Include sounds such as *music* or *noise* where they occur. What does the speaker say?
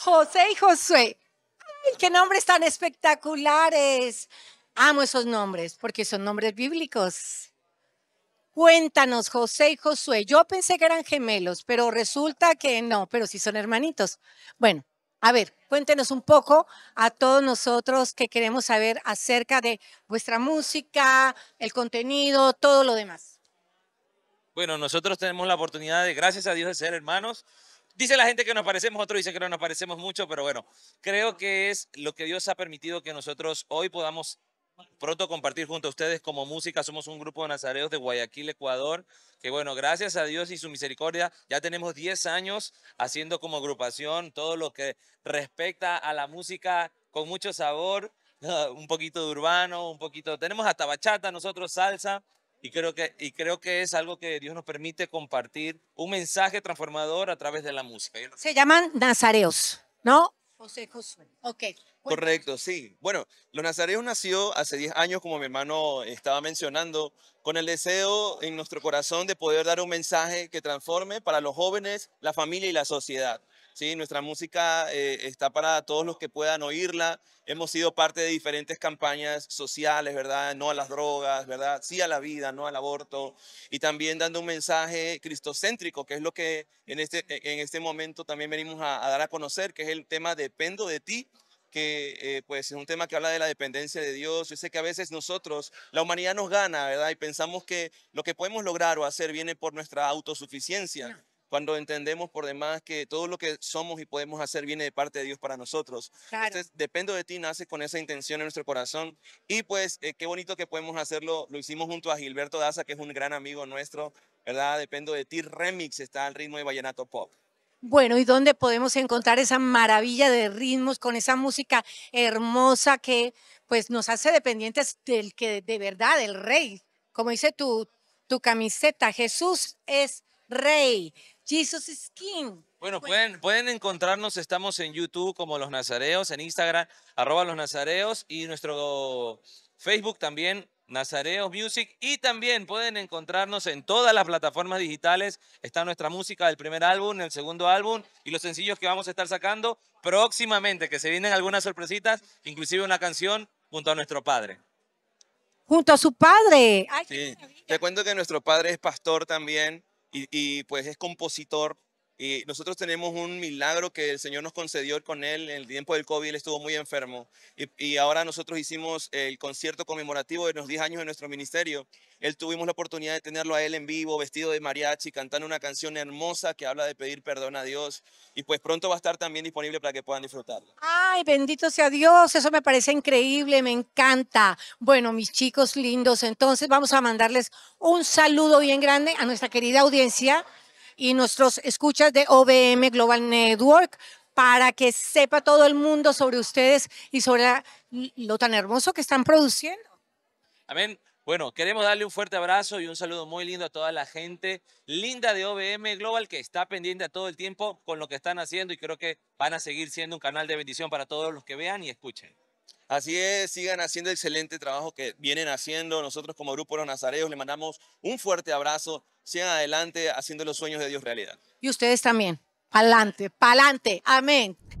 José y Josué. qué nombres tan espectaculares! Amo esos nombres porque son nombres bíblicos. Cuéntanos, José y Josué. Yo pensé que eran gemelos, pero resulta que no, pero sí son hermanitos. Bueno, a ver, cuéntenos un poco a todos nosotros que queremos saber acerca de vuestra música, el contenido, todo lo demás. Bueno, nosotros tenemos la oportunidad de, gracias a Dios, de ser hermanos. Dice la gente que nos parecemos, otro dice que no nos parecemos mucho, pero bueno, creo que es lo que Dios ha permitido que nosotros hoy podamos pronto compartir junto a ustedes como música. Somos un grupo de nazareos de Guayaquil, Ecuador, que bueno, gracias a Dios y su misericordia, ya tenemos 10 años haciendo como agrupación todo lo que respecta a la música con mucho sabor, *laughs* un poquito de urbano, un poquito, tenemos hasta bachata, nosotros salsa, y creo, que, y creo que es algo que Dios nos permite compartir, un mensaje transformador a través de la música. Se llaman nazareos, ¿no? José Josué. Ok. Correcto, sí. Bueno, Los Nazareos nació hace 10 años, como mi hermano estaba mencionando, con el deseo en nuestro corazón de poder dar un mensaje que transforme para los jóvenes, la familia y la sociedad. ¿sí? Nuestra música eh, está para todos los que puedan oírla. Hemos sido parte de diferentes campañas sociales, ¿verdad? No a las drogas, ¿verdad? Sí a la vida, no al aborto. Y también dando un mensaje cristocéntrico, que es lo que en este, en este momento también venimos a, dar a conocer, que es el tema Dependo de ti que eh, pues es un tema que habla de la dependencia de Dios. Yo sé que a veces nosotros, la humanidad nos gana, ¿verdad? Y pensamos que lo que podemos lograr o hacer viene por nuestra autosuficiencia cuando entendemos por demás que todo lo que somos y podemos hacer viene de parte de Dios para nosotros. Entonces, dependo de ti, nace con esa intención en nuestro corazón. Y pues, eh, qué bonito que podemos hacerlo. Lo hicimos junto a Gilberto Daza, que es un gran amigo nuestro, ¿verdad? Dependo de ti, remix está al ritmo de Vallenato Pop. Bueno, ¿y dónde podemos encontrar esa maravilla de ritmos con esa música hermosa que pues nos hace dependientes del que de verdad, el rey? Como dice tu, tu camiseta, Jesús es rey. Jesus is King. Bueno, pues pueden, pueden encontrarnos, estamos en YouTube como Los Nazareos, en Instagram, arroba Los Nazareos y nuestro Facebook también, Nazareos Music. Y también pueden encontrarnos en todas las plataformas digitales. Está nuestra música del primer álbum, el segundo álbum y los sencillos que vamos a estar sacando próximamente, que se vienen algunas sorpresitas, inclusive una canción junto a nuestro padre junto a su padre. Te cuento que nuestro padre es pastor también y, pues es compositor y nosotros tenemos un milagro que el Señor nos concedió con él en el tiempo del COVID, él estuvo muy enfermo. Y, ahora nosotros hicimos el concierto conmemorativo de los 10 años de nuestro ministerio. Él tuvimos la oportunidad de tenerlo a él en vivo, vestido de mariachi, cantando una canción hermosa que habla de pedir perdón a Dios. Y pues pronto va a estar también disponible para que puedan disfrutarlo. Ay, bendito sea Dios, eso me parece increíble, me encanta. Bueno, mis chicos lindos, entonces vamos a mandarles un saludo bien grande a nuestra querida audiencia y nuestros escuchas de OBM Global Network para que sepa todo el mundo sobre ustedes y sobre lo tan hermoso que están produciendo. Amén. Bueno, queremos darle un fuerte abrazo y un saludo muy lindo a toda la gente linda de OBM Global que está pendiente a todo el tiempo con lo que están haciendo y creo que van a seguir siendo un canal de bendición para todos los que vean y escuchen. Así es, sigan haciendo el excelente trabajo que vienen haciendo. Nosotros como Grupo Los Nazareos le mandamos un fuerte abrazo. Sigan adelante haciendo los sueños de Dios realidad. Y ustedes también. Pa'lante, pa'lante. Amén.